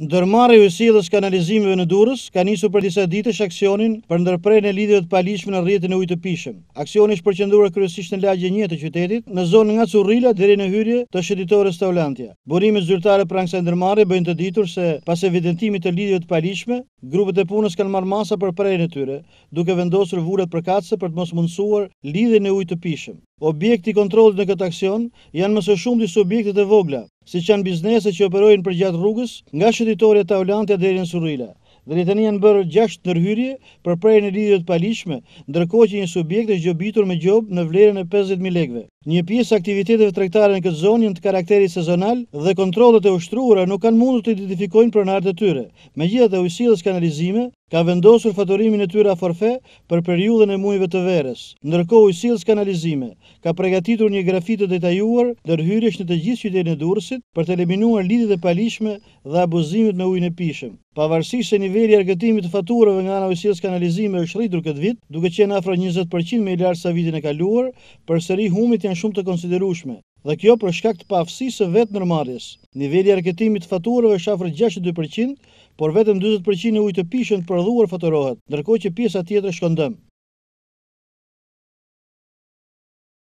Ndërmarrja e usilës kanalizimeve në Durrës ka nisur për disa ditë aksionin për ndërprerjen e lidhjeve të palishme në rrjetin e ujit të pijshëm. Aksioni është përqendruar kryesisht në lagje një të qytetit, në zonë nga Currila deri në hyrje të shëditorës Taulantia. Burimit zyrtare pranë kësaj ndërmarrje bëjnë të ditur se pas evidentimit të lidhjeve të palishme, grupet e punës kanë marrë masa për prerjen e tyre, duke vendosur vuret përkatëse për të mos mundësuar lidhjen e ujit të pijshëm. Objekti i kontrollit në këtë aksion janë më së shumti subjektet e vogla, si që janë biznese që operojnë për gjatë rrugës nga shëtitore të Aulantja rinë Surrila. Dhe le tani janë bërë gjasht nërhyrje për prejnë e lidhjet palishme, ndërko që një subjekt e gjobitur me gjob në vlerën e 50.000 legve. Një pjesë aktiviteteve trektare në këtë zonë janë të karakteri sezonal dhe kontrolët e ushtruara nuk kanë mundur të identifikojnë pronarët e tyre. Me gjitha dhe ujësillës kanalizime, ka vendosur fatorimin e tyre a forfe për periudhën e mujve të verës. Ndërko ujësillës kanalizime, ka pregatitur një grafitë të detajuar dërhyrish në të gjithë qytetën e dursit për të eliminuar lidit e palishme dhe abuzimit me ujnë e pishëm. Pavarësi se nivelli argëtimit të faturëve nga anë kanalizime është rritur këtë vit, duke qenë afro 20% me i lartë sa vitin e kaluar, për sëri humit janë shumë të konsiderushme dhe kjo për shkak të pavësisë vetë ndërmarrjes. Niveli arketimit të faturave 62%, por vetëm 40% e ujit të pijshëm të prodhuar faturohet, ndërkohë që pjesa tjetër shkon